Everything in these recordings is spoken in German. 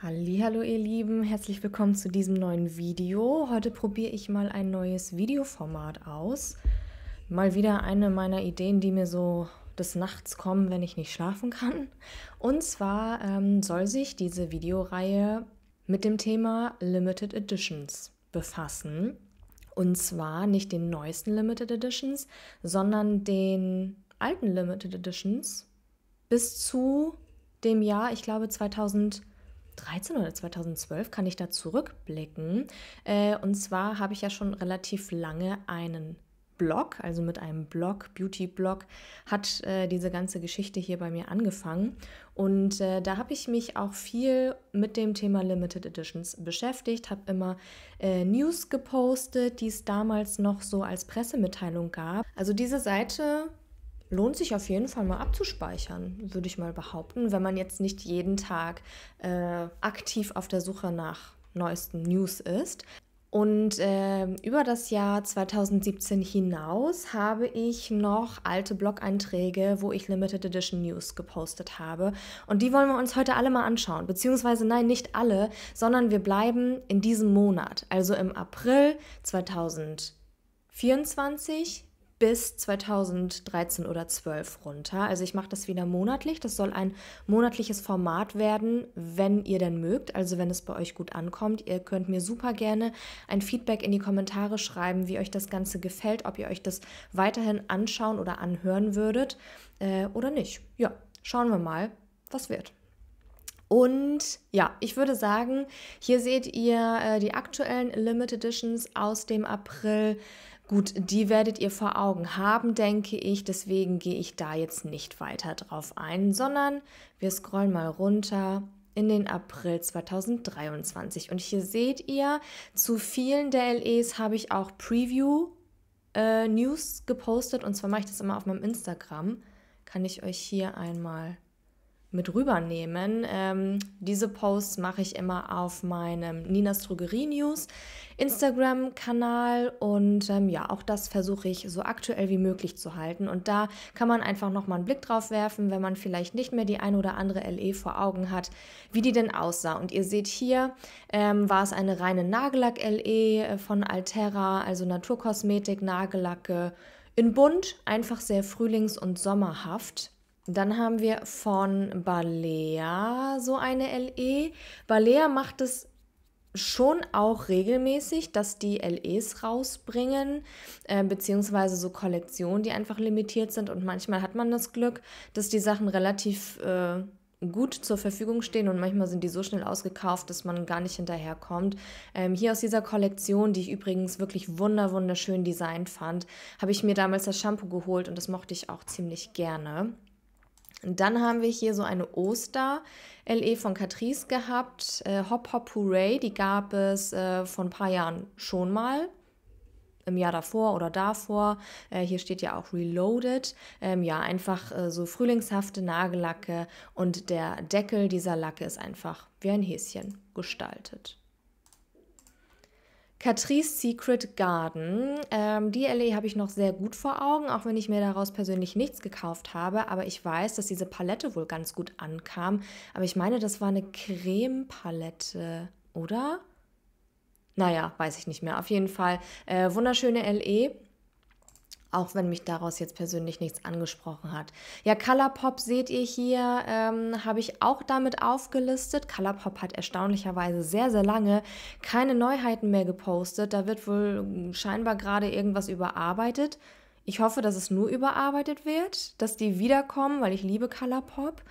Hallo ihr Lieben, herzlich willkommen zu diesem neuen Video. Heute probiere ich mal ein neues Videoformat aus. Mal wieder eine meiner Ideen, die mir so des Nachts kommen, wenn ich nicht schlafen kann. Und zwar ähm, soll sich diese Videoreihe mit dem Thema Limited Editions befassen. Und zwar nicht den neuesten Limited Editions, sondern den alten Limited Editions bis zu dem Jahr, ich glaube 2000. 2013 oder 2012 kann ich da zurückblicken. Äh, und zwar habe ich ja schon relativ lange einen Blog, also mit einem Blog, Beauty-Blog, hat äh, diese ganze Geschichte hier bei mir angefangen. Und äh, da habe ich mich auch viel mit dem Thema Limited Editions beschäftigt, habe immer äh, News gepostet, die es damals noch so als Pressemitteilung gab. Also diese Seite lohnt sich auf jeden Fall mal abzuspeichern, würde ich mal behaupten, wenn man jetzt nicht jeden Tag äh, aktiv auf der Suche nach neuesten News ist. Und äh, über das Jahr 2017 hinaus habe ich noch alte Blog-Einträge, wo ich Limited Edition News gepostet habe. Und die wollen wir uns heute alle mal anschauen. Beziehungsweise nein, nicht alle, sondern wir bleiben in diesem Monat, also im April 2024 bis 2013 oder 12 runter. Also ich mache das wieder monatlich. Das soll ein monatliches Format werden, wenn ihr denn mögt, also wenn es bei euch gut ankommt. Ihr könnt mir super gerne ein Feedback in die Kommentare schreiben, wie euch das Ganze gefällt, ob ihr euch das weiterhin anschauen oder anhören würdet äh, oder nicht. Ja, schauen wir mal, was wird. Und ja, ich würde sagen, hier seht ihr äh, die aktuellen Limited Editions aus dem April. Gut, die werdet ihr vor Augen haben, denke ich. Deswegen gehe ich da jetzt nicht weiter drauf ein, sondern wir scrollen mal runter in den April 2023. Und hier seht ihr, zu vielen der LEs habe ich auch Preview äh, News gepostet. Und zwar mache ich das immer auf meinem Instagram. Kann ich euch hier einmal mit rübernehmen. Ähm, diese Posts mache ich immer auf meinem Ninas Drogerie News Instagram-Kanal und ähm, ja, auch das versuche ich so aktuell wie möglich zu halten. Und da kann man einfach nochmal einen Blick drauf werfen, wenn man vielleicht nicht mehr die ein oder andere LE vor Augen hat, wie die denn aussah. Und ihr seht hier, ähm, war es eine reine Nagellack-LE äh, von Altera, also Naturkosmetik, Nagellacke äh, in bunt, einfach sehr frühlings- und sommerhaft. Dann haben wir von Balea so eine LE. Balea macht es schon auch regelmäßig, dass die LEs rausbringen, äh, beziehungsweise so Kollektionen, die einfach limitiert sind. Und manchmal hat man das Glück, dass die Sachen relativ äh, gut zur Verfügung stehen und manchmal sind die so schnell ausgekauft, dass man gar nicht hinterherkommt. Ähm, hier aus dieser Kollektion, die ich übrigens wirklich wunder wunderschön designt fand, habe ich mir damals das Shampoo geholt und das mochte ich auch ziemlich gerne. Und dann haben wir hier so eine Oster-LE von Catrice gehabt. Äh, Hop Hop Hooray, die gab es äh, vor ein paar Jahren schon mal. Im Jahr davor oder davor. Äh, hier steht ja auch Reloaded. Ähm, ja, einfach äh, so frühlingshafte Nagellacke und der Deckel dieser Lacke ist einfach wie ein Häschen gestaltet. Catrice Secret Garden. Ähm, die LE habe ich noch sehr gut vor Augen, auch wenn ich mir daraus persönlich nichts gekauft habe. Aber ich weiß, dass diese Palette wohl ganz gut ankam. Aber ich meine, das war eine Creme-Palette, oder? Naja, weiß ich nicht mehr. Auf jeden Fall äh, wunderschöne LE auch wenn mich daraus jetzt persönlich nichts angesprochen hat. Ja, Colourpop seht ihr hier, ähm, habe ich auch damit aufgelistet. Colourpop hat erstaunlicherweise sehr, sehr lange keine Neuheiten mehr gepostet. Da wird wohl scheinbar gerade irgendwas überarbeitet. Ich hoffe, dass es nur überarbeitet wird, dass die wiederkommen, weil ich liebe Colourpop.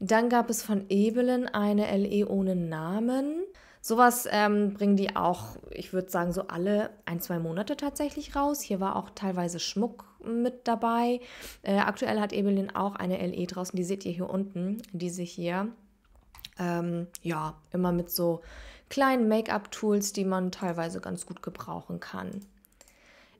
Dann gab es von Ebelin eine LE ohne Namen. Sowas ähm, bringen die auch, ich würde sagen, so alle ein, zwei Monate tatsächlich raus. Hier war auch teilweise Schmuck mit dabei. Äh, aktuell hat Ebelin auch eine LE draußen, die seht ihr hier unten, diese hier. Ähm, ja, immer mit so kleinen Make-up-Tools, die man teilweise ganz gut gebrauchen kann.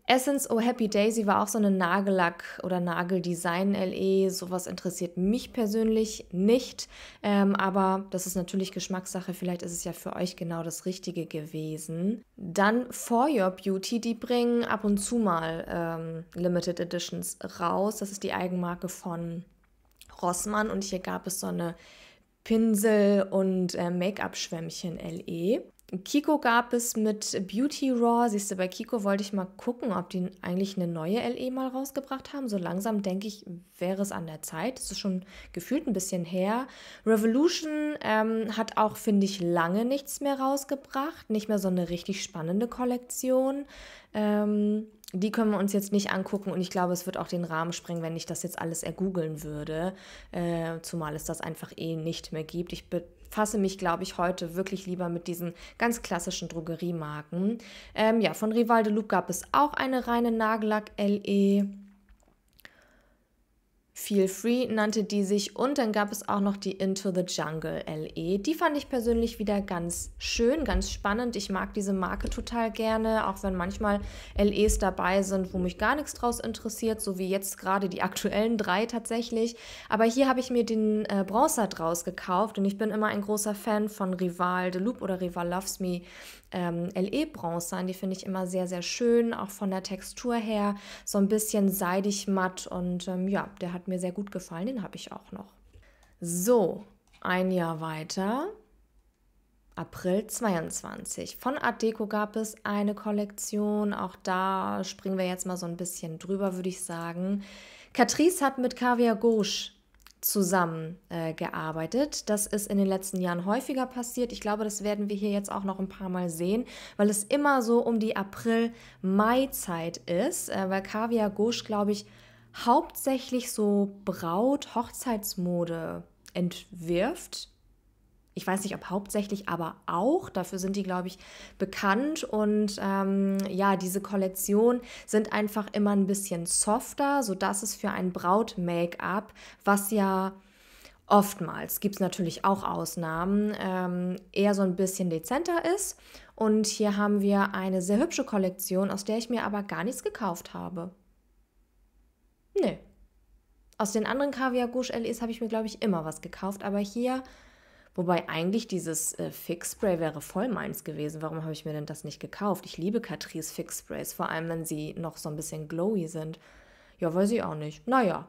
Essence Oh Happy Daisy war auch so eine Nagellack- oder Nageldesign-LE. Sowas interessiert mich persönlich nicht. Ähm, aber das ist natürlich Geschmackssache. Vielleicht ist es ja für euch genau das Richtige gewesen. Dann For Your Beauty, die bringen ab und zu mal ähm, Limited Editions raus. Das ist die Eigenmarke von Rossmann. Und hier gab es so eine Pinsel- und äh, Make-up-Schwämmchen LE. Kiko gab es mit Beauty Raw. Siehst du, bei Kiko wollte ich mal gucken, ob die eigentlich eine neue LE mal rausgebracht haben. So langsam denke ich, wäre es an der Zeit. Es ist schon gefühlt ein bisschen her. Revolution ähm, hat auch, finde ich, lange nichts mehr rausgebracht. Nicht mehr so eine richtig spannende Kollektion. Ähm, die können wir uns jetzt nicht angucken und ich glaube, es wird auch den Rahmen sprengen, wenn ich das jetzt alles ergoogeln würde. Äh, zumal es das einfach eh nicht mehr gibt. Ich bin befasse mich, glaube ich, heute wirklich lieber mit diesen ganz klassischen Drogeriemarken. Ähm, ja, von Rival de Loup gab es auch eine reine Nagellack LE. Feel Free nannte die sich und dann gab es auch noch die Into the Jungle LE. Die fand ich persönlich wieder ganz schön, ganz spannend. Ich mag diese Marke total gerne, auch wenn manchmal LEs dabei sind, wo mich gar nichts draus interessiert, so wie jetzt gerade die aktuellen drei tatsächlich. Aber hier habe ich mir den äh, Bronzer draus gekauft und ich bin immer ein großer Fan von Rival de Loop oder Rival Loves Me ähm, LE-Bronzern. Die finde ich immer sehr, sehr schön, auch von der Textur her. So ein bisschen seidig matt und ähm, ja, der hat mir sehr gut gefallen. Den habe ich auch noch. So, ein Jahr weiter. April 22. Von Art Deco gab es eine Kollektion. Auch da springen wir jetzt mal so ein bisschen drüber, würde ich sagen. Catrice hat mit Caviar Gauche zusammengearbeitet. Äh, das ist in den letzten Jahren häufiger passiert. Ich glaube, das werden wir hier jetzt auch noch ein paar Mal sehen, weil es immer so um die April-Mai-Zeit ist, äh, weil Kaviar Gauche, glaube ich, hauptsächlich so Braut-Hochzeitsmode entwirft ich weiß nicht, ob hauptsächlich, aber auch. Dafür sind die, glaube ich, bekannt. Und ähm, ja, diese Kollektionen sind einfach immer ein bisschen softer, sodass es für ein Braut-Make-up, was ja oftmals, gibt es natürlich auch Ausnahmen, ähm, eher so ein bisschen dezenter ist. Und hier haben wir eine sehr hübsche Kollektion, aus der ich mir aber gar nichts gekauft habe. Nee. Aus den anderen Kaviar Gouche LEs habe ich mir, glaube ich, immer was gekauft, aber hier Wobei eigentlich dieses äh, Fix-Spray wäre voll meins gewesen. Warum habe ich mir denn das nicht gekauft? Ich liebe Catrice Fix-Sprays, vor allem wenn sie noch so ein bisschen glowy sind. Ja, weiß ich auch nicht. Naja,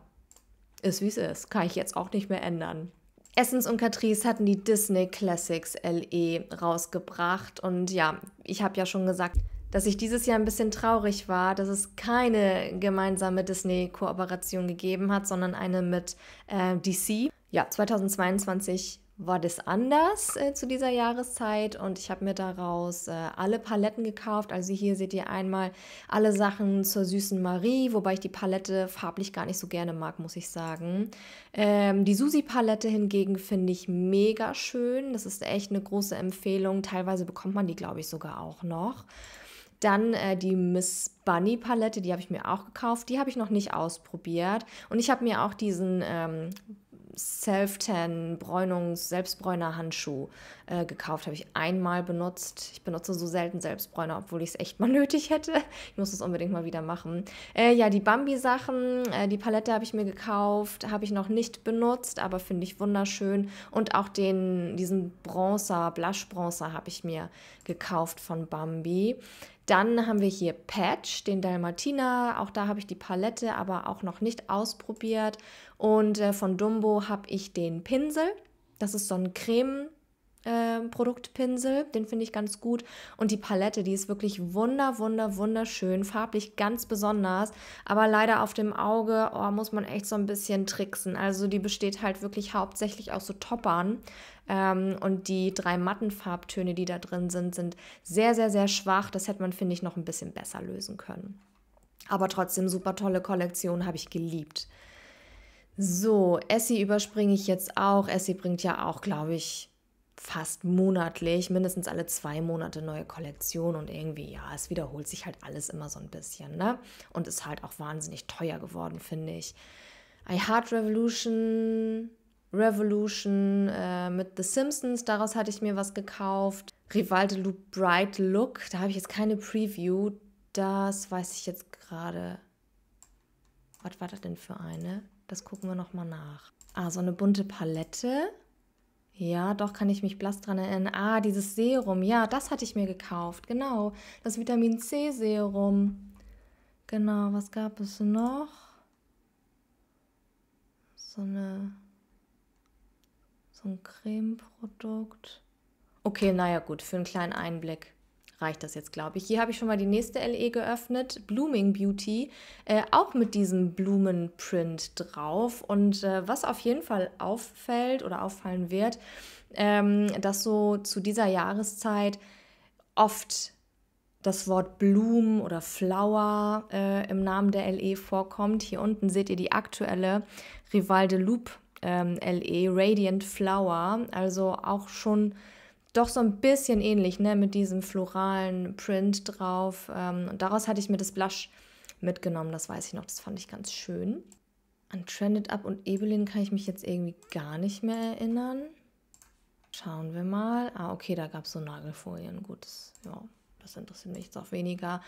ist wie es ist. Kann ich jetzt auch nicht mehr ändern. Essence und Catrice hatten die Disney Classics LE rausgebracht. Und ja, ich habe ja schon gesagt, dass ich dieses Jahr ein bisschen traurig war, dass es keine gemeinsame Disney-Kooperation gegeben hat, sondern eine mit äh, DC. Ja, 2022 war das anders äh, zu dieser Jahreszeit und ich habe mir daraus äh, alle Paletten gekauft. Also hier seht ihr einmal alle Sachen zur süßen Marie, wobei ich die Palette farblich gar nicht so gerne mag, muss ich sagen. Ähm, die Susi-Palette hingegen finde ich mega schön. Das ist echt eine große Empfehlung. Teilweise bekommt man die, glaube ich, sogar auch noch. Dann äh, die Miss Bunny Palette, die habe ich mir auch gekauft. Die habe ich noch nicht ausprobiert. Und ich habe mir auch diesen ähm, Self-Tan, Bräunungs-, Selbstbräuner-Handschuh äh, gekauft. Habe ich einmal benutzt. Ich benutze so selten Selbstbräuner, obwohl ich es echt mal nötig hätte. Ich muss es unbedingt mal wieder machen. Äh, ja, die Bambi-Sachen, äh, die Palette habe ich mir gekauft, habe ich noch nicht benutzt, aber finde ich wunderschön. Und auch den, diesen Bronzer, Blush-Bronzer habe ich mir gekauft von Bambi. Dann haben wir hier Patch, den Dalmatina. Auch da habe ich die Palette aber auch noch nicht ausprobiert. Und äh, von Dumbo habe ich den Pinsel. Das ist so ein Creme. Äh, Produktpinsel, den finde ich ganz gut. Und die Palette, die ist wirklich wunder, wunder, wunderschön, farblich ganz besonders. Aber leider auf dem Auge oh, muss man echt so ein bisschen tricksen. Also die besteht halt wirklich hauptsächlich aus so Toppern. Ähm, und die drei matten Farbtöne, die da drin sind, sind sehr, sehr, sehr schwach. Das hätte man, finde ich, noch ein bisschen besser lösen können. Aber trotzdem super tolle Kollektion, habe ich geliebt. So, Essie überspringe ich jetzt auch. Essie bringt ja auch, glaube ich, fast monatlich, mindestens alle zwei Monate neue Kollektion und irgendwie, ja, es wiederholt sich halt alles immer so ein bisschen, ne? Und ist halt auch wahnsinnig teuer geworden, finde ich. I Heart Revolution, Revolution äh, mit The Simpsons, daraus hatte ich mir was gekauft. Rivalde Loop Bright Look, da habe ich jetzt keine Preview, das weiß ich jetzt gerade. Was war das denn für eine? Das gucken wir nochmal nach. Ah, so eine bunte Palette. Ja, doch, kann ich mich blass dran erinnern. Ah, dieses Serum. Ja, das hatte ich mir gekauft. Genau, das Vitamin C Serum. Genau, was gab es noch? So eine... So ein Cremeprodukt. Okay, naja, gut, für einen kleinen Einblick reicht das jetzt, glaube ich. Hier habe ich schon mal die nächste LE geöffnet, Blooming Beauty, äh, auch mit diesem Blumenprint drauf. Und äh, was auf jeden Fall auffällt oder auffallen wird, ähm, dass so zu dieser Jahreszeit oft das Wort Blumen oder Flower äh, im Namen der LE vorkommt. Hier unten seht ihr die aktuelle Rival de Loop ähm, LE, Radiant Flower. Also auch schon doch so ein bisschen ähnlich, ne, mit diesem floralen Print drauf. Ähm, und daraus hatte ich mir das Blush mitgenommen, das weiß ich noch, das fand ich ganz schön. An Trended Up und Evelyn kann ich mich jetzt irgendwie gar nicht mehr erinnern. Schauen wir mal. Ah, okay, da gab es so Nagelfolien. Gut, das, ja, das interessiert mich jetzt auch weniger.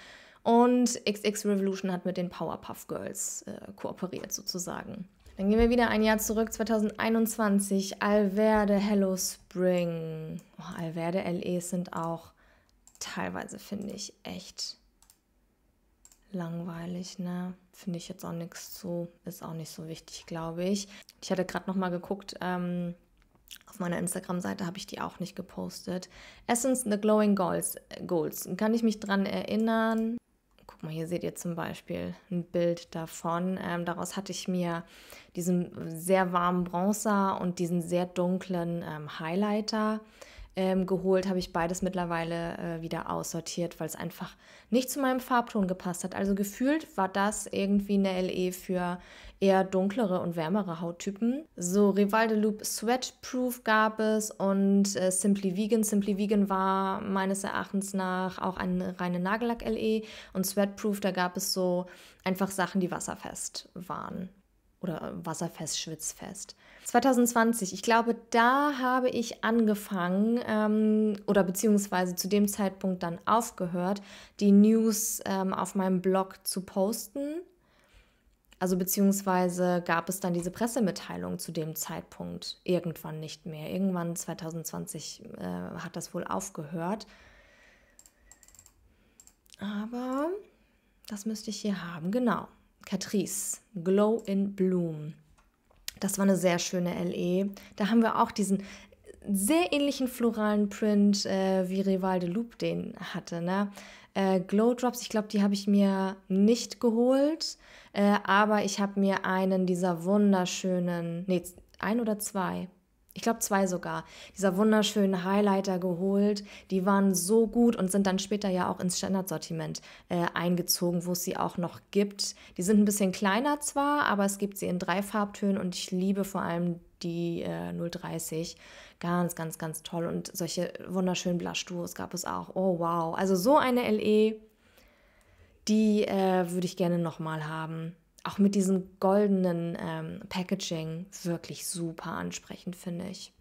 Und XX Revolution hat mit den Powerpuff Girls äh, kooperiert sozusagen. Dann gehen wir wieder ein Jahr zurück, 2021, Alverde, Hello Spring. Oh, Alverde LEs sind auch teilweise, finde ich, echt langweilig, ne? Finde ich jetzt auch nichts zu. Ist auch nicht so wichtig, glaube ich. Ich hatte gerade nochmal geguckt, ähm, auf meiner Instagram-Seite habe ich die auch nicht gepostet. Essence the Glowing Goals, Goals. Kann ich mich dran erinnern? Guck mal, hier seht ihr zum Beispiel ein Bild davon. Ähm, daraus hatte ich mir diesen sehr warmen Bronzer und diesen sehr dunklen ähm, Highlighter ähm, geholt, habe ich beides mittlerweile äh, wieder aussortiert, weil es einfach nicht zu meinem Farbton gepasst hat. Also gefühlt war das irgendwie eine LE für eher dunklere und wärmere Hauttypen. So Rivalde Loop Sweatproof gab es und äh, Simply Vegan. Simply Vegan war meines Erachtens nach auch eine reine Nagellack-LE und Sweatproof, da gab es so einfach Sachen, die wasserfest waren oder wasserfest, schwitzfest. 2020, ich glaube, da habe ich angefangen ähm, oder beziehungsweise zu dem Zeitpunkt dann aufgehört, die News ähm, auf meinem Blog zu posten. Also beziehungsweise gab es dann diese Pressemitteilung zu dem Zeitpunkt irgendwann nicht mehr. Irgendwann 2020 äh, hat das wohl aufgehört. Aber das müsste ich hier haben, genau. Catrice, Glow in Bloom. Das war eine sehr schöne LE. Da haben wir auch diesen sehr ähnlichen floralen Print äh, wie Rival de Loop den hatte. Ne? Äh, Glow ich glaube, die habe ich mir nicht geholt, äh, aber ich habe mir einen dieser wunderschönen, nee, ein oder zwei, ich glaube zwei sogar, dieser wunderschönen Highlighter geholt. Die waren so gut und sind dann später ja auch ins Standardsortiment äh, eingezogen, wo es sie auch noch gibt. Die sind ein bisschen kleiner zwar, aber es gibt sie in drei Farbtönen und ich liebe vor allem die äh, 030. Ganz, ganz, ganz toll. Und solche wunderschönen Blush-Duos gab es auch. Oh, wow. Also so eine LE, die äh, würde ich gerne nochmal haben auch mit diesem goldenen ähm, Packaging wirklich super ansprechend, finde ich.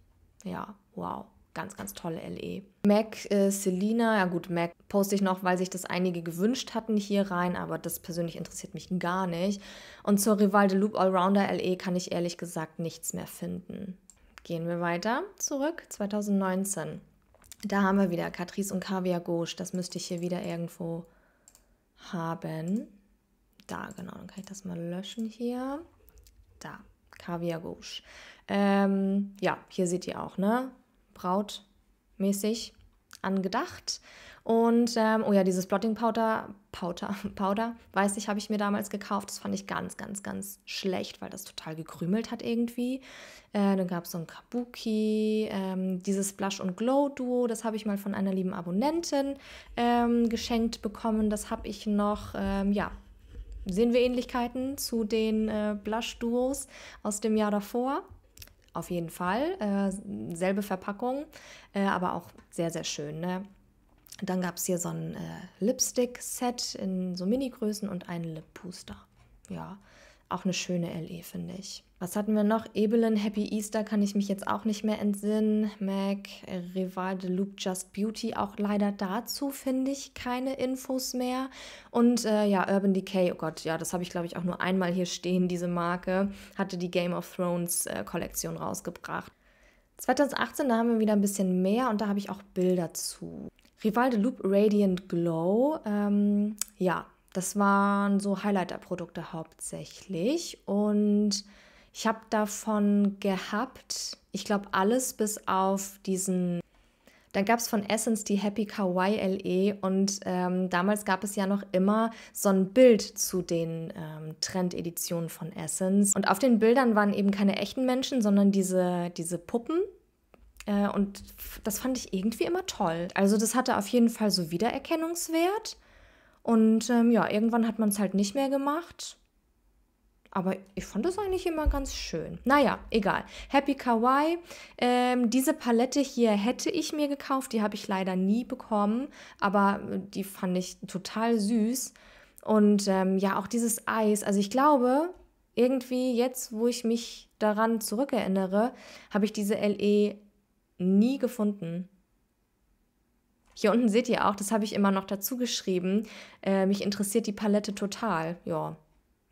Ja, wow. Ganz, ganz tolle LE. MAC äh, Selina, ja gut, MAC poste ich noch, weil sich das einige gewünscht hatten hier rein, aber das persönlich interessiert mich gar nicht. Und zur Rival de Loop Allrounder LE kann ich ehrlich gesagt nichts mehr finden. Gehen wir weiter zurück, 2019. Da haben wir wieder Catrice und Caviar Gauche. Das müsste ich hier wieder irgendwo haben. Da, genau. Dann kann ich das mal löschen hier. Da, Kaviar Gauche. Ähm, ja, hier seht ihr auch, ne? Brautmäßig angedacht. Und, ähm, oh ja, dieses Blotting Powder, Powder, Powder, weiß ich, habe ich mir damals gekauft. Das fand ich ganz, ganz, ganz schlecht, weil das total gekrümelt hat irgendwie. Äh, dann gab es so ein Kabuki, ähm, dieses Blush und Glow Duo, das habe ich mal von einer lieben Abonnentin ähm, geschenkt bekommen. Das habe ich noch, ähm, ja, sehen wir Ähnlichkeiten zu den äh, Blush-Duos aus dem Jahr davor. Auf jeden Fall. Äh, selbe Verpackung, äh, aber auch sehr, sehr schön. Ne? Dann gab es hier so ein äh, Lipstick-Set in so Mini-Größen und einen Lip-Booster. Ja, auch eine schöne LE, finde ich. Was hatten wir noch? Evelyn, Happy Easter kann ich mich jetzt auch nicht mehr entsinnen. Mac, Rival de Loop Just Beauty, auch leider dazu finde ich keine Infos mehr. Und äh, ja, Urban Decay, oh Gott, ja, das habe ich glaube ich auch nur einmal hier stehen, diese Marke, hatte die Game of Thrones äh, Kollektion rausgebracht. 2018, da haben wir wieder ein bisschen mehr und da habe ich auch Bilder zu. Rival de Loop Radiant Glow, ähm, ja, das waren so Highlighter-Produkte hauptsächlich und ich habe davon gehabt, ich glaube alles bis auf diesen. Dann gab es von Essence die Happy Kawaii LE und ähm, damals gab es ja noch immer so ein Bild zu den ähm, Trendeditionen von Essence. Und auf den Bildern waren eben keine echten Menschen, sondern diese, diese Puppen, äh, und das fand ich irgendwie immer toll. Also das hatte auf jeden Fall so Wiedererkennungswert. Und ähm, ja, irgendwann hat man es halt nicht mehr gemacht. Aber ich fand das eigentlich immer ganz schön. Naja, egal. Happy Kawaii. Ähm, diese Palette hier hätte ich mir gekauft. Die habe ich leider nie bekommen. Aber äh, die fand ich total süß. Und ähm, ja, auch dieses Eis. Also ich glaube, irgendwie jetzt, wo ich mich daran zurückerinnere, habe ich diese LE nie gefunden. Hier unten seht ihr auch, das habe ich immer noch dazu geschrieben. Äh, mich interessiert die Palette total. Ja,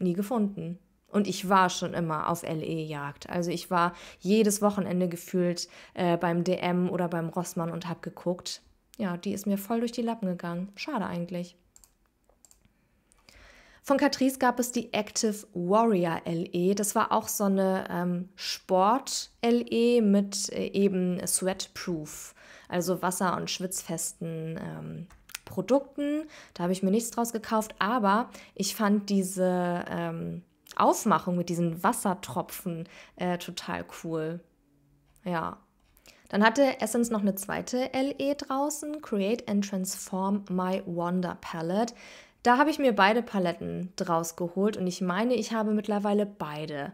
nie gefunden. Und ich war schon immer auf LE-Jagd. Also ich war jedes Wochenende gefühlt äh, beim DM oder beim Rossmann und habe geguckt. Ja, die ist mir voll durch die Lappen gegangen. Schade eigentlich. Von Catrice gab es die Active Warrior LE. Das war auch so eine ähm, Sport-LE mit äh, eben Sweatproof, also wasser- und schwitzfesten ähm, Produkten. Da habe ich mir nichts draus gekauft, aber ich fand diese ähm, Aufmachung mit diesen Wassertropfen äh, total cool. Ja. Dann hatte Essence noch eine zweite LE draußen, Create and Transform My Wonder Palette. Da habe ich mir beide Paletten draus geholt und ich meine, ich habe mittlerweile beide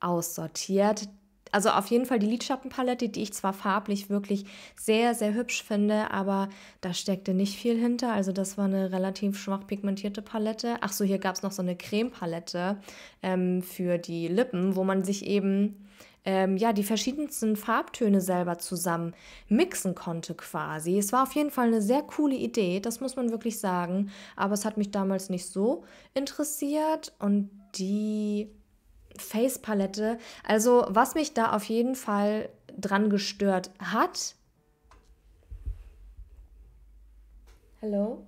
aussortiert. Also auf jeden Fall die Lidschattenpalette, die ich zwar farblich wirklich sehr, sehr hübsch finde, aber da steckte nicht viel hinter. Also das war eine relativ schwach pigmentierte Palette. Ach so, hier gab es noch so eine Creme-Palette ähm, für die Lippen, wo man sich eben ähm, ja, die verschiedensten Farbtöne selber zusammen mixen konnte quasi. Es war auf jeden Fall eine sehr coole Idee, das muss man wirklich sagen. Aber es hat mich damals nicht so interessiert und die Face-Palette. Also, was mich da auf jeden Fall dran gestört hat. Hello?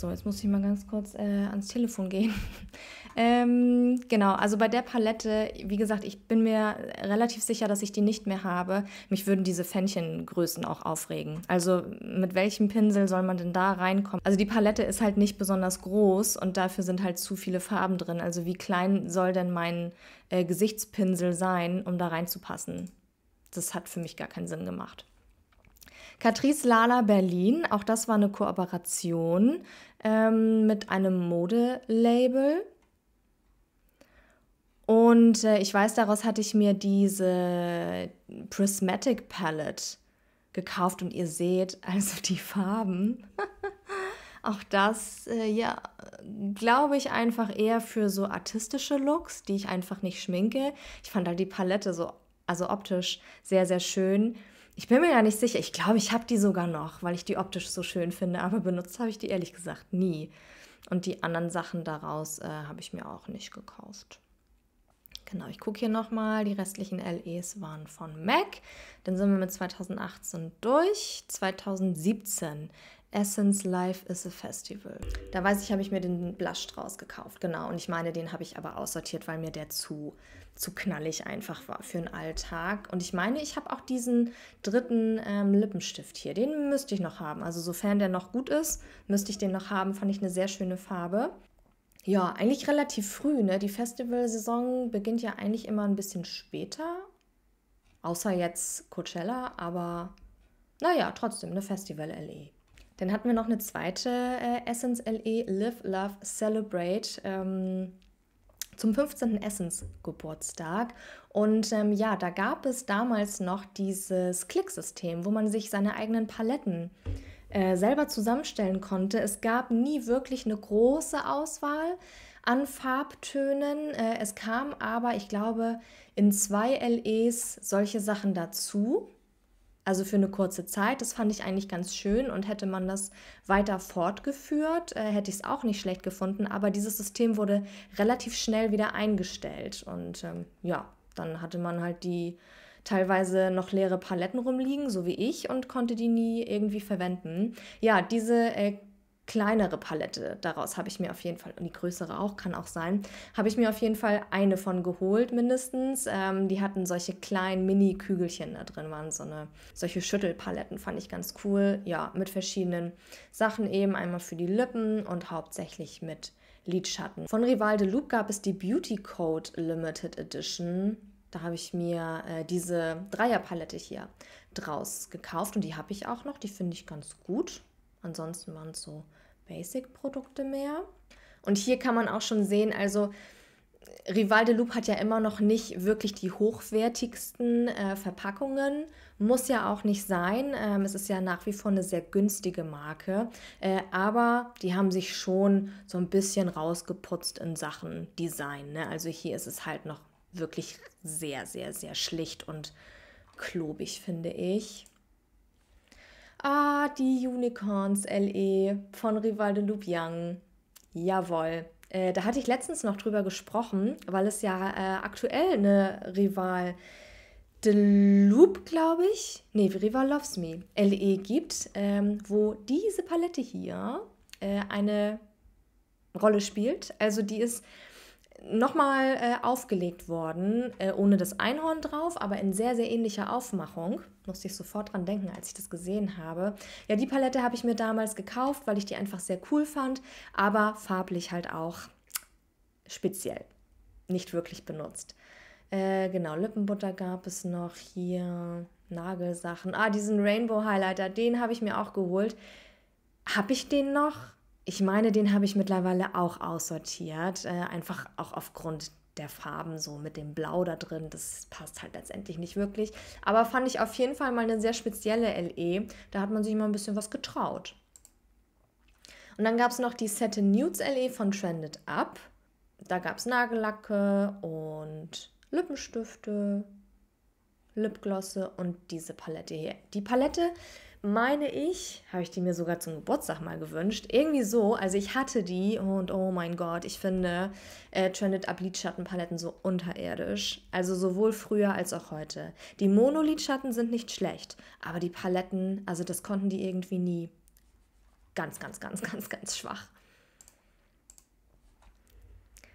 So, jetzt muss ich mal ganz kurz äh, ans Telefon gehen. ähm, genau, also bei der Palette, wie gesagt, ich bin mir relativ sicher, dass ich die nicht mehr habe. Mich würden diese Fännchengrößen auch aufregen. Also mit welchem Pinsel soll man denn da reinkommen? Also die Palette ist halt nicht besonders groß und dafür sind halt zu viele Farben drin. Also wie klein soll denn mein äh, Gesichtspinsel sein, um da reinzupassen? Das hat für mich gar keinen Sinn gemacht. Catrice Lala Berlin, auch das war eine Kooperation ähm, mit einem Modelabel. Und äh, ich weiß, daraus hatte ich mir diese Prismatic Palette gekauft und ihr seht, also die Farben. auch das, äh, ja, glaube ich einfach eher für so artistische Looks, die ich einfach nicht schminke. Ich fand halt die Palette so, also optisch sehr, sehr schön. Ich bin mir gar nicht sicher. Ich glaube, ich habe die sogar noch, weil ich die optisch so schön finde. Aber benutzt habe ich die ehrlich gesagt nie. Und die anderen Sachen daraus äh, habe ich mir auch nicht gekauft. Genau, ich gucke hier nochmal. Die restlichen LEs waren von MAC. Dann sind wir mit 2018 durch. 2017 Essence Life is a Festival. Da weiß ich, habe ich mir den Blush draus gekauft, genau. Und ich meine, den habe ich aber aussortiert, weil mir der zu, zu knallig einfach war für den Alltag. Und ich meine, ich habe auch diesen dritten ähm, Lippenstift hier. Den müsste ich noch haben. Also sofern der noch gut ist, müsste ich den noch haben. Fand ich eine sehr schöne Farbe. Ja, eigentlich relativ früh, ne? Die Festivalsaison beginnt ja eigentlich immer ein bisschen später. Außer jetzt Coachella, aber naja, trotzdem, eine Festival LE. Dann hatten wir noch eine zweite äh, Essence LE, Live, Love, Celebrate. Ähm, zum 15. Essens-Geburtstag. Und ähm, ja, da gab es damals noch dieses Klicksystem, wo man sich seine eigenen Paletten äh, selber zusammenstellen konnte. Es gab nie wirklich eine große Auswahl an Farbtönen. Äh, es kam aber, ich glaube, in zwei LEs solche Sachen dazu. Also für eine kurze Zeit. Das fand ich eigentlich ganz schön und hätte man das weiter fortgeführt, äh, hätte ich es auch nicht schlecht gefunden. Aber dieses System wurde relativ schnell wieder eingestellt. Und ähm, ja, dann hatte man halt die teilweise noch leere Paletten rumliegen, so wie ich, und konnte die nie irgendwie verwenden. Ja, diese äh, kleinere Palette, daraus habe ich mir auf jeden Fall, und die größere auch, kann auch sein, habe ich mir auf jeden Fall eine von geholt mindestens. Ähm, die hatten solche kleinen Mini-Kügelchen da drin, waren so eine, solche Schüttelpaletten, fand ich ganz cool. Ja, mit verschiedenen Sachen eben, einmal für die Lippen und hauptsächlich mit Lidschatten. Von Rival de Loop gab es die Beauty Code Limited Edition. Da habe ich mir äh, diese Dreierpalette hier draus gekauft und die habe ich auch noch. Die finde ich ganz gut. Ansonsten waren es so Basic-Produkte mehr. Und hier kann man auch schon sehen, also Rival de Loup hat ja immer noch nicht wirklich die hochwertigsten äh, Verpackungen. Muss ja auch nicht sein. Ähm, es ist ja nach wie vor eine sehr günstige Marke. Äh, aber die haben sich schon so ein bisschen rausgeputzt in Sachen Design. Ne? Also hier ist es halt noch wirklich sehr, sehr, sehr schlicht und klobig, finde ich. Ah, die Unicorns LE von Rival de Lubiang. Jawohl. Äh, da hatte ich letztens noch drüber gesprochen, weil es ja äh, aktuell eine Rival de Loop, glaube ich, nee, Rival Loves Me, LE gibt, ähm, wo diese Palette hier äh, eine Rolle spielt. Also die ist nochmal äh, aufgelegt worden, äh, ohne das Einhorn drauf, aber in sehr, sehr ähnlicher Aufmachung. Musste ich sofort dran denken, als ich das gesehen habe. Ja, die Palette habe ich mir damals gekauft, weil ich die einfach sehr cool fand, aber farblich halt auch speziell. Nicht wirklich benutzt. Äh, genau, Lippenbutter gab es noch hier, Nagelsachen. Ah, diesen Rainbow Highlighter, den habe ich mir auch geholt. Habe ich den noch? Ich meine, den habe ich mittlerweile auch aussortiert, äh, einfach auch aufgrund der Farben so mit dem Blau da drin. Das passt halt letztendlich nicht wirklich. Aber fand ich auf jeden Fall mal eine sehr spezielle LE. Da hat man sich mal ein bisschen was getraut. Und dann gab es noch die Satin Nudes LE von Trended Up. Da gab es Nagellacke und Lippenstifte, Lipglosse und diese Palette hier. Die Palette meine ich, habe ich die mir sogar zum Geburtstag mal gewünscht. Irgendwie so, also ich hatte die und oh mein Gott, ich finde äh, Trended Up Lidschattenpaletten so unterirdisch. Also sowohl früher als auch heute. Die Mono-Lidschatten sind nicht schlecht, aber die Paletten, also das konnten die irgendwie nie. Ganz, ganz, ganz, ganz, ganz schwach.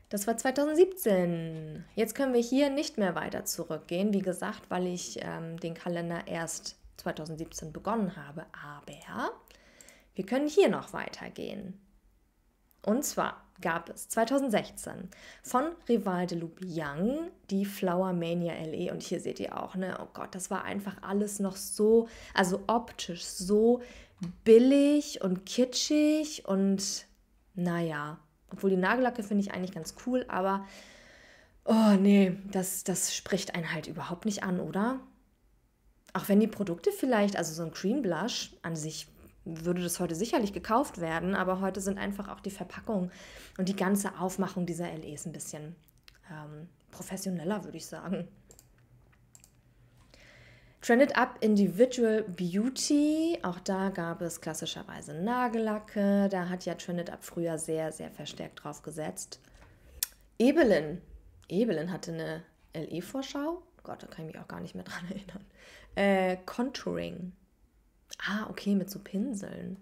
Das war 2017. Jetzt können wir hier nicht mehr weiter zurückgehen, wie gesagt, weil ich ähm, den Kalender erst 2017 begonnen habe. Aber wir können hier noch weitergehen. Und zwar gab es 2016 von Rival de Loup Young die Flower Mania LE. Und hier seht ihr auch, ne? Oh Gott, das war einfach alles noch so, also optisch so billig und kitschig und naja, obwohl die Nagellacke finde ich eigentlich ganz cool, aber oh nee, das, das spricht einen halt überhaupt nicht an, oder? Auch wenn die Produkte vielleicht, also so ein Cream Blush an sich würde das heute sicherlich gekauft werden, aber heute sind einfach auch die Verpackung und die ganze Aufmachung dieser LEs ein bisschen ähm, professioneller, würde ich sagen. Trended Up Individual Beauty, auch da gab es klassischerweise Nagellacke, da hat ja Trended Up früher sehr, sehr verstärkt drauf gesetzt. Ebelin, Ebelin hatte eine LE-Vorschau, Gott, da kann ich mich auch gar nicht mehr dran erinnern. Äh, Contouring, ah, okay, mit so Pinseln,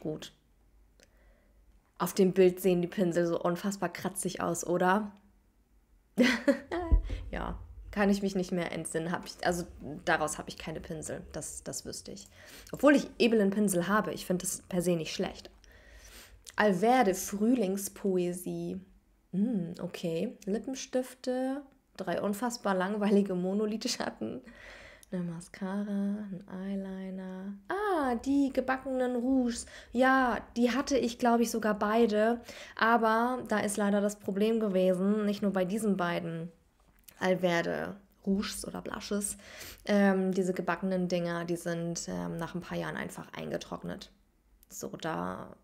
gut. Auf dem Bild sehen die Pinsel so unfassbar kratzig aus, oder? ja, kann ich mich nicht mehr entsinnen. Hab ich, also daraus habe ich keine Pinsel, das, das wüsste ich. Obwohl ich ebenen Pinsel habe, ich finde das per se nicht schlecht. Alverde, Frühlingspoesie. Hm, okay. Lippenstifte, drei unfassbar langweilige Monolithschatten, eine Mascara, ein Eyeliner. Ah, die gebackenen Rouges. Ja, die hatte ich, glaube ich, sogar beide. Aber da ist leider das Problem gewesen, nicht nur bei diesen beiden Alverde Rouges oder Blushes. Ähm, diese gebackenen Dinger, die sind ähm, nach ein paar Jahren einfach eingetrocknet. So, da,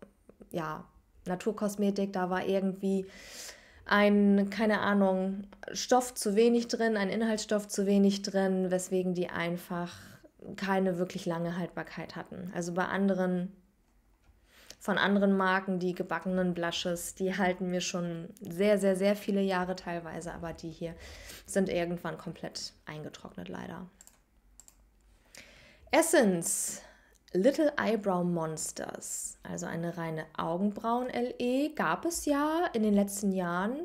ja, Naturkosmetik, da war irgendwie ein, keine Ahnung, Stoff zu wenig drin, ein Inhaltsstoff zu wenig drin, weswegen die einfach keine wirklich lange Haltbarkeit hatten. Also bei anderen von anderen Marken, die gebackenen Blushes, die halten mir schon sehr, sehr, sehr viele Jahre teilweise, aber die hier sind irgendwann komplett eingetrocknet leider. Essence Little Eyebrow Monsters, also eine reine Augenbrauen-LE, gab es ja in den letzten Jahren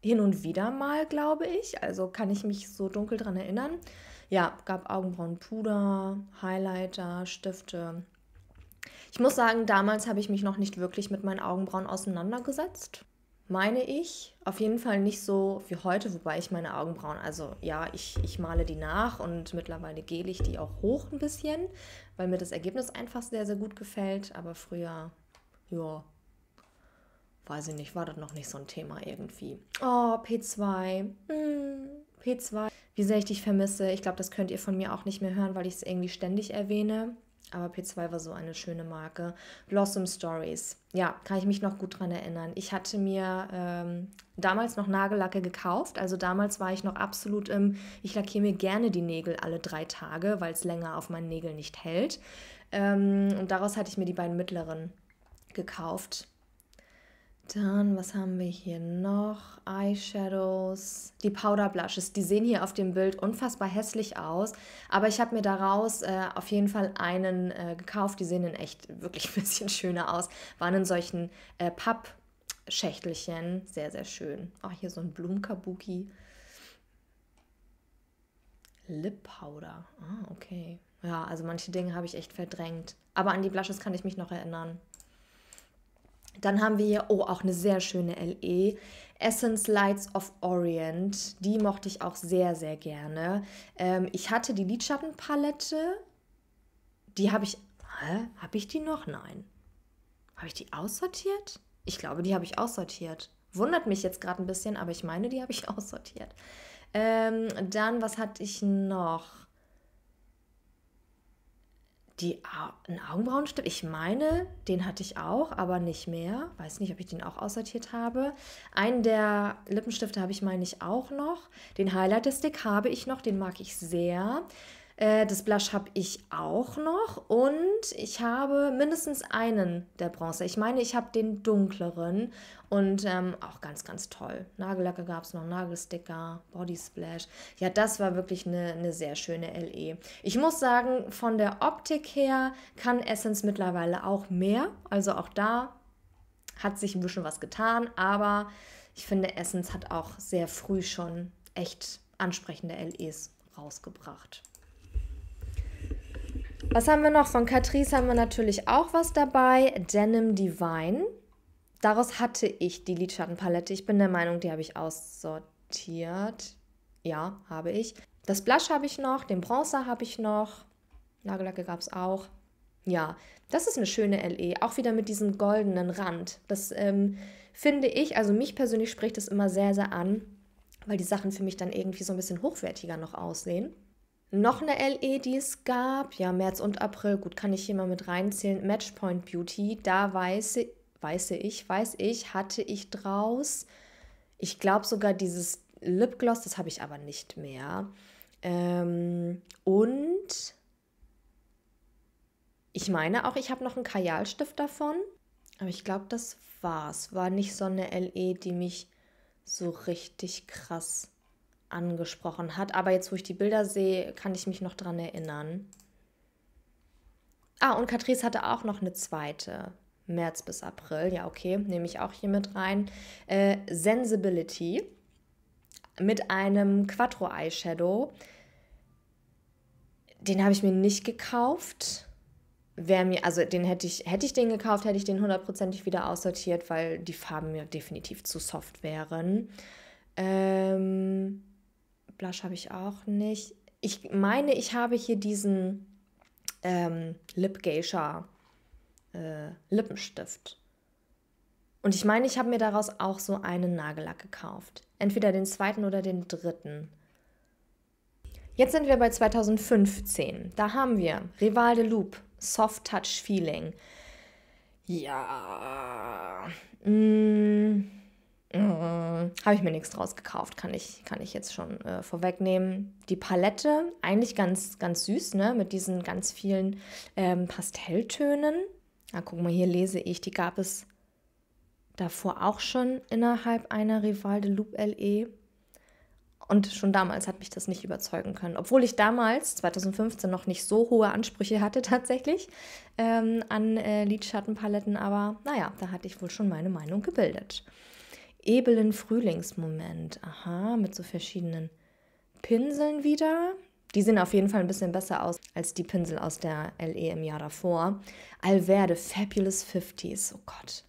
hin und wieder mal, glaube ich. Also kann ich mich so dunkel dran erinnern. Ja, gab Augenbrauenpuder, Highlighter, Stifte, ich muss sagen, damals habe ich mich noch nicht wirklich mit meinen Augenbrauen auseinandergesetzt. Meine ich. Auf jeden Fall nicht so wie heute, wobei ich meine Augenbrauen, also ja, ich, ich male die nach und mittlerweile gele ich die auch hoch ein bisschen, weil mir das Ergebnis einfach sehr, sehr gut gefällt. Aber früher, ja, weiß ich nicht, war das noch nicht so ein Thema irgendwie. Oh, P2. Mm, P2. Wie sehr ich dich vermisse. Ich glaube, das könnt ihr von mir auch nicht mehr hören, weil ich es irgendwie ständig erwähne. Aber P2 war so eine schöne Marke. Blossom Stories. Ja, kann ich mich noch gut dran erinnern. Ich hatte mir ähm, damals noch Nagellacke gekauft. Also damals war ich noch absolut im, ich lackiere mir gerne die Nägel alle drei Tage, weil es länger auf meinen Nägeln nicht hält. Ähm, und daraus hatte ich mir die beiden mittleren gekauft. Dann, was haben wir hier noch? Eyeshadows. Die Powder Blushes, die sehen hier auf dem Bild unfassbar hässlich aus. Aber ich habe mir daraus äh, auf jeden Fall einen äh, gekauft. Die sehen in echt wirklich ein bisschen schöner aus. Waren in solchen äh, Pappschächtelchen. Sehr, sehr schön. Auch oh, hier so ein Blumenkabuki. Lip Powder. Ah, okay. Ja, also manche Dinge habe ich echt verdrängt. Aber an die Blushes kann ich mich noch erinnern. Dann haben wir hier, oh, auch eine sehr schöne LE. Essence Lights of Orient. Die mochte ich auch sehr, sehr gerne. Ähm, ich hatte die Lidschattenpalette. Die habe ich. Hä? Habe ich die noch? Nein. Habe ich die aussortiert? Ich glaube, die habe ich aussortiert. Wundert mich jetzt gerade ein bisschen, aber ich meine, die habe ich aussortiert. Ähm, dann, was hatte ich noch? die einen Augenbrauenstift. Ich meine, den hatte ich auch, aber nicht mehr. Weiß nicht, ob ich den auch aussortiert habe. Einen der Lippenstifte habe ich, meine ich, auch noch. Den Highlighter-Stick habe ich noch, den mag ich sehr. Äh, das Blush habe ich auch noch und ich habe mindestens einen der Bronze. Ich meine, ich habe den dunkleren und ähm, auch ganz, ganz toll. Nagellacke gab es noch, Nagelsticker, Body Splash. Ja, das war wirklich eine, eine sehr schöne LE. Ich muss sagen, von der Optik her kann Essence mittlerweile auch mehr. Also auch da hat sich ein bisschen was getan, aber ich finde, Essence hat auch sehr früh schon echt ansprechende LEs rausgebracht. Was haben wir noch? Von Catrice haben wir natürlich auch was dabei. Denim Divine. Daraus hatte ich die Lidschattenpalette. Ich bin der Meinung, die habe ich aussortiert. Ja, habe ich. Das Blush habe ich noch, den Bronzer habe ich noch. Nagellacke gab es auch. Ja, das ist eine schöne LE. Auch wieder mit diesem goldenen Rand. Das ähm, finde ich, also mich persönlich spricht das immer sehr, sehr an, weil die Sachen für mich dann irgendwie so ein bisschen hochwertiger noch aussehen noch eine LE, die es gab, ja, März und April, gut, kann ich hier mal mit reinzählen, Matchpoint Beauty, da weiße, weiße ich, weiß ich, hatte ich draus, ich glaube sogar dieses Lipgloss, das habe ich aber nicht mehr. Ähm, und ich meine auch, ich habe noch einen Kajalstift davon, aber ich glaube, das war's. War nicht so eine LE, die mich so richtig krass angesprochen hat. Aber jetzt, wo ich die Bilder sehe, kann ich mich noch dran erinnern. Ah, und Catrice hatte auch noch eine zweite. März bis April, ja, okay, nehme ich auch hier mit rein. Äh, Sensibility mit einem Quattro Eyeshadow. Den habe ich mir nicht gekauft. Wäre mir, also den hätte ich, hätte ich den gekauft, hätte ich den hundertprozentig wieder aussortiert, weil die Farben mir definitiv zu soft wären. Ähm, Blush habe ich auch nicht. Ich meine, ich habe hier diesen ähm, Lip Geisha äh, Lippenstift. Und ich meine, ich habe mir daraus auch so einen Nagellack gekauft. Entweder den zweiten oder den dritten. Jetzt sind wir bei 2015. Da haben wir Rival de Loop, Soft Touch Feeling. Ja. Mmh habe ich mir nichts draus gekauft, kann ich, kann ich jetzt schon äh, vorwegnehmen. Die Palette, eigentlich ganz, ganz süß, ne? Mit diesen ganz vielen ähm, Pastelltönen. Na, ah, guck mal, hier lese ich, die gab es davor auch schon innerhalb einer Rival de Loop LE. Und schon damals hat mich das nicht überzeugen können. Obwohl ich damals, 2015, noch nicht so hohe Ansprüche hatte tatsächlich ähm, an äh, Lidschattenpaletten. Aber naja, da hatte ich wohl schon meine Meinung gebildet ebelen Frühlingsmoment. Aha, mit so verschiedenen Pinseln wieder. Die sehen auf jeden Fall ein bisschen besser aus als die Pinsel aus der LE im Jahr davor. Alverde, Fabulous 50s. Oh Gott.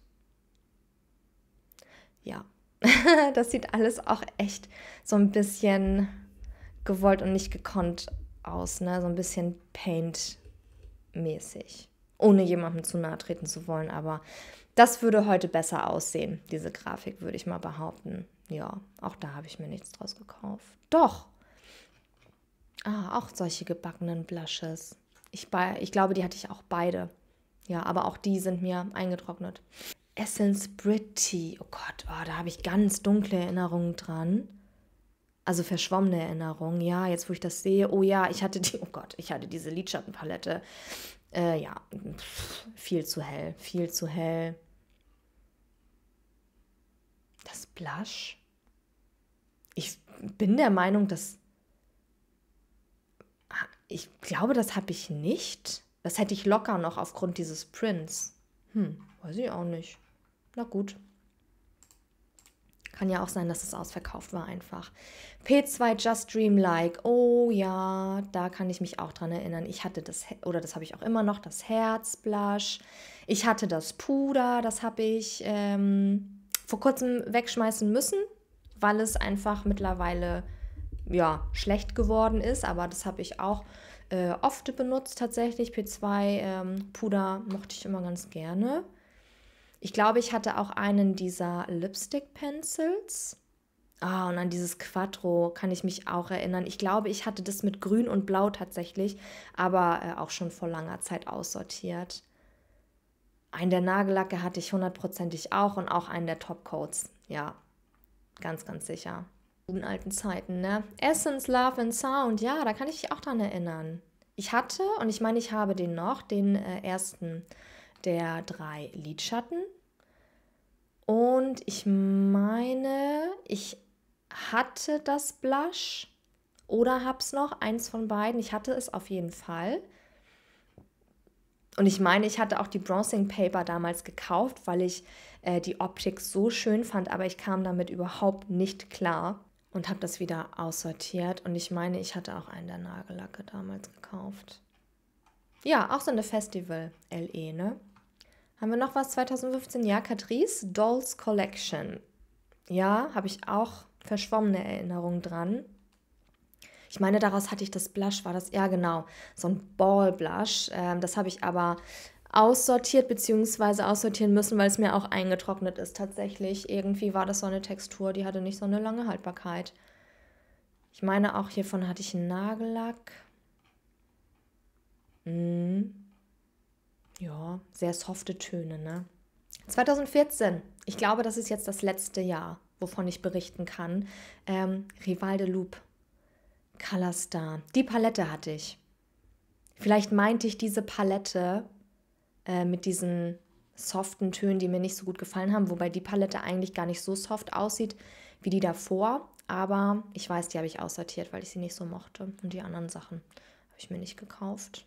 Ja, das sieht alles auch echt so ein bisschen gewollt und nicht gekonnt aus, ne? So ein bisschen Paint-mäßig ohne jemandem zu nahe treten zu wollen, aber das würde heute besser aussehen, diese Grafik, würde ich mal behaupten. Ja, auch da habe ich mir nichts draus gekauft. Doch. Ah, auch solche gebackenen Blushes. Ich, ich glaube, die hatte ich auch beide. Ja, aber auch die sind mir eingetrocknet. Essence Pretty. Oh Gott, oh, da habe ich ganz dunkle Erinnerungen dran. Also verschwommene Erinnerungen. Ja, jetzt wo ich das sehe. Oh ja, ich hatte die. Oh Gott, ich hatte diese Lidschattenpalette. Äh, ja, pff, viel zu hell, viel zu hell. Das Blush. Ich bin der Meinung, dass. Ich glaube, das habe ich nicht. Das hätte ich locker noch aufgrund dieses Prints. Hm, weiß ich auch nicht. Na gut. Kann ja auch sein, dass es ausverkauft war einfach. P2 Just Dream Like. Oh ja, da kann ich mich auch dran erinnern. Ich hatte das, oder das habe ich auch immer noch, das Herzblush. Ich hatte das Puder, das habe ich ähm, vor kurzem wegschmeißen müssen, weil es einfach mittlerweile ja, schlecht geworden ist. Aber das habe ich auch äh, oft benutzt tatsächlich. P2 ähm, Puder mochte ich immer ganz gerne. Ich glaube, ich hatte auch einen dieser Lipstick-Pencils. Ah, oh, und an dieses Quattro kann ich mich auch erinnern. Ich glaube, ich hatte das mit Grün und Blau tatsächlich, aber äh, auch schon vor langer Zeit aussortiert. Einen der Nagellacke hatte ich hundertprozentig auch und auch einen der Topcoats. Ja, ganz, ganz sicher. Guten alten Zeiten, ne? Essence, Love and Sound, ja, da kann ich mich auch dran erinnern. Ich hatte, und ich meine, ich habe den noch, den äh, ersten der drei Lidschatten. Und ich meine, ich hatte das Blush oder hab's noch, eins von beiden. Ich hatte es auf jeden Fall. Und ich meine, ich hatte auch die Bronzing Paper damals gekauft, weil ich äh, die Optik so schön fand, aber ich kam damit überhaupt nicht klar und habe das wieder aussortiert. Und ich meine, ich hatte auch einen der Nagellacke damals gekauft. Ja, auch so eine Festival-LE, ne? Haben wir noch was 2015? Ja, Catrice, Dolls Collection. Ja, habe ich auch verschwommene Erinnerungen dran. Ich meine, daraus hatte ich das Blush, war das, ja genau, so ein Ball-Blush. Ähm, das habe ich aber aussortiert bzw. aussortieren müssen, weil es mir auch eingetrocknet ist tatsächlich. Irgendwie war das so eine Textur, die hatte nicht so eine lange Haltbarkeit. Ich meine, auch hiervon hatte ich einen Nagellack. Mhm ja, sehr softe Töne. Ne? 2014, ich glaube, das ist jetzt das letzte Jahr, wovon ich berichten kann. Ähm, Rival de Loop, Color Star. Die Palette hatte ich. Vielleicht meinte ich diese Palette äh, mit diesen soften Tönen, die mir nicht so gut gefallen haben, wobei die Palette eigentlich gar nicht so soft aussieht wie die davor. Aber ich weiß, die habe ich aussortiert, weil ich sie nicht so mochte. Und die anderen Sachen habe ich mir nicht gekauft.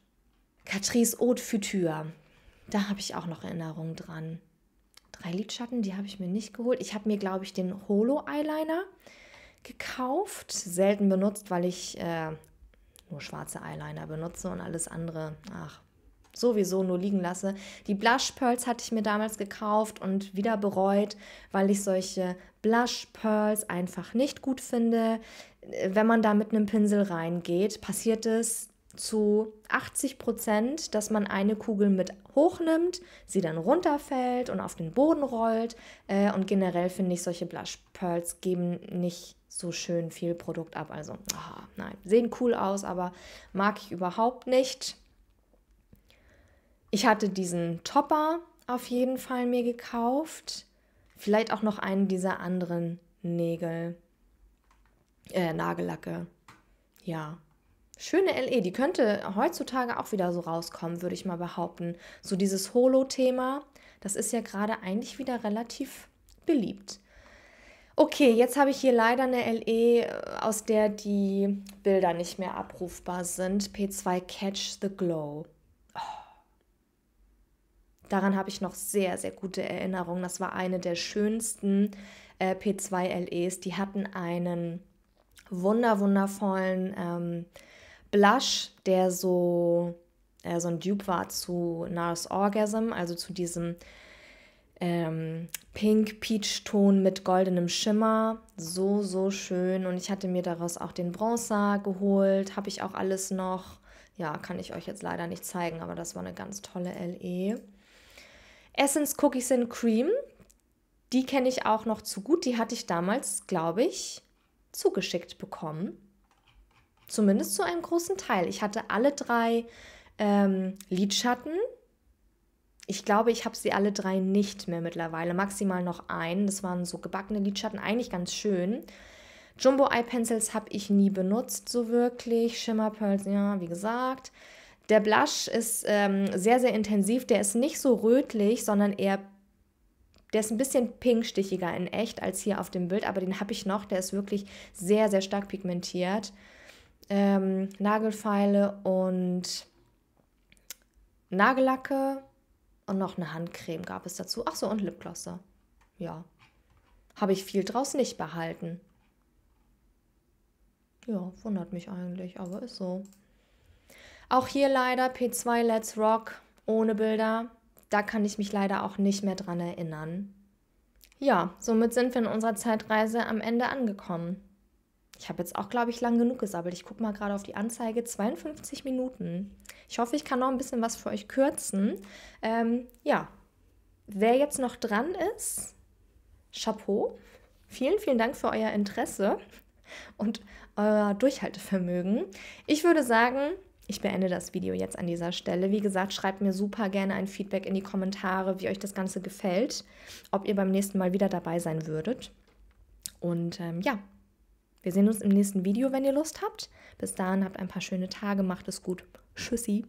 Catrice Haute Future. Da habe ich auch noch Erinnerungen dran. Drei Lidschatten, die habe ich mir nicht geholt. Ich habe mir, glaube ich, den Holo Eyeliner gekauft. Selten benutzt, weil ich äh, nur schwarze Eyeliner benutze und alles andere, ach, sowieso nur liegen lasse. Die Blush Pearls hatte ich mir damals gekauft und wieder bereut, weil ich solche Blush Pearls einfach nicht gut finde. Äh, wenn man da mit einem Pinsel reingeht, passiert es, zu 80 Prozent, dass man eine Kugel mit hochnimmt, sie dann runterfällt und auf den Boden rollt. Äh, und generell finde ich, solche Blush Pearls geben nicht so schön viel Produkt ab. Also, oh, nein, sehen cool aus, aber mag ich überhaupt nicht. Ich hatte diesen Topper auf jeden Fall mir gekauft. Vielleicht auch noch einen dieser anderen Nägel. Äh, Nagellacke. Ja, schöne LE, die könnte heutzutage auch wieder so rauskommen, würde ich mal behaupten. So dieses Holo-Thema, das ist ja gerade eigentlich wieder relativ beliebt. Okay, jetzt habe ich hier leider eine LE, äh, aus der die Bilder nicht mehr abrufbar sind. P2 Catch the Glow. Oh. Daran habe ich noch sehr, sehr gute Erinnerungen. Das war eine der schönsten äh, P2 LEs. Die hatten einen wunder, wundervollen ähm, Blush, der so, äh, so ein Dupe war zu Nars Orgasm, also zu diesem ähm, Pink-Peach-Ton mit goldenem Schimmer. So, so schön. Und ich hatte mir daraus auch den Bronzer geholt. Habe ich auch alles noch. Ja, kann ich euch jetzt leider nicht zeigen, aber das war eine ganz tolle LE. Essence Cookies and Cream. Die kenne ich auch noch zu gut. Die hatte ich damals, glaube ich, zugeschickt bekommen. Zumindest zu einem großen Teil. Ich hatte alle drei ähm, Lidschatten. Ich glaube, ich habe sie alle drei nicht mehr mittlerweile. Maximal noch einen. Das waren so gebackene Lidschatten. Eigentlich ganz schön. Jumbo Eye Pencils habe ich nie benutzt, so wirklich. Shimmer Pearls, ja, wie gesagt. Der Blush ist ähm, sehr, sehr intensiv. Der ist nicht so rötlich, sondern eher. Der ist ein bisschen pinkstichiger in echt als hier auf dem Bild, aber den habe ich noch. Der ist wirklich sehr, sehr stark pigmentiert ähm, Nagelfeile und Nagellacke und noch eine Handcreme gab es dazu. Ach so, und Lipglosse. Ja. Habe ich viel draus nicht behalten. Ja, wundert mich eigentlich, aber ist so. Auch hier leider P2 Let's Rock ohne Bilder. Da kann ich mich leider auch nicht mehr dran erinnern. Ja, somit sind wir in unserer Zeitreise am Ende angekommen. Ich habe jetzt auch, glaube ich, lang genug gesabbelt. Ich gucke mal gerade auf die Anzeige. 52 Minuten. Ich hoffe, ich kann noch ein bisschen was für euch kürzen. Ähm, ja, wer jetzt noch dran ist, Chapeau. Vielen, vielen Dank für euer Interesse und euer Durchhaltevermögen. Ich würde sagen, ich beende das Video jetzt an dieser Stelle. Wie gesagt, schreibt mir super gerne ein Feedback in die Kommentare, wie euch das Ganze gefällt, ob ihr beim nächsten Mal wieder dabei sein würdet. Und ähm, ja, wir sehen uns im nächsten Video, wenn ihr Lust habt. Bis dahin habt ein paar schöne Tage, macht es gut. Tschüssi.